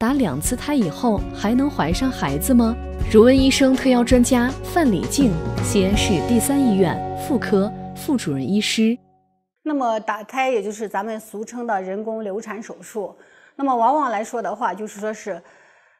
打两次胎以后还能怀上孩子吗？如恩医生特邀专家范礼静，西安市第三医院妇科副主任医师。那么打胎也就是咱们俗称的人工流产手术。那么往往来说的话，就是说是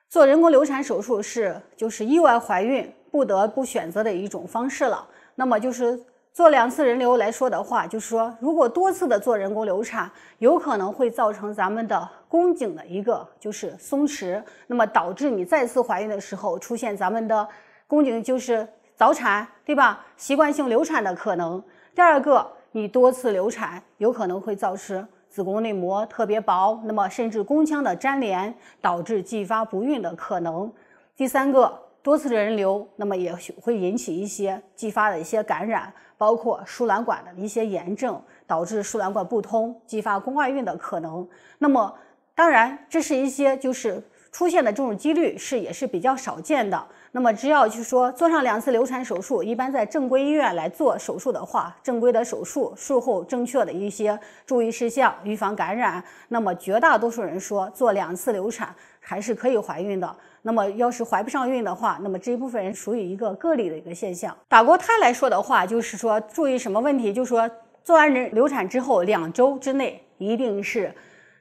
做人工流产手术是就是意外怀孕不得不选择的一种方式了。那么就是。做两次人流来说的话，就是说，如果多次的做人工流产，有可能会造成咱们的宫颈的一个就是松弛，那么导致你再次怀孕的时候出现咱们的宫颈就是早产，对吧？习惯性流产的可能。第二个，你多次流产，有可能会造成子宫内膜特别薄，那么甚至宫腔的粘连，导致继发不孕的可能。第三个。多次的人流，那么也许会引起一些继发的一些感染，包括输卵管的一些炎症，导致输卵管不通，激发宫外孕的可能。那么，当然，这是一些就是。出现的这种几率是也是比较少见的。那么只要去说做上两次流产手术，一般在正规医院来做手术的话，正规的手术，术后正确的一些注意事项，预防感染。那么绝大多数人说做两次流产还是可以怀孕的。那么要是怀不上孕的话，那么这一部分人属于一个个例的一个现象。打过胎来说的话，就是说注意什么问题，就是说做完人流产之后两周之内一定是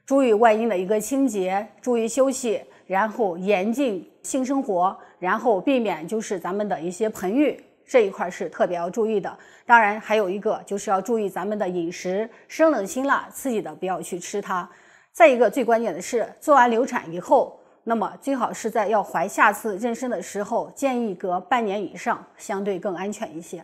注意外阴的一个清洁，注意休息。然后严禁性生活，然后避免就是咱们的一些盆浴这一块是特别要注意的。当然还有一个就是要注意咱们的饮食，生冷、辛辣、刺激的不要去吃它。再一个最关键的是，做完流产以后，那么最好是在要怀下次妊娠的时候，建议隔半年以上，相对更安全一些。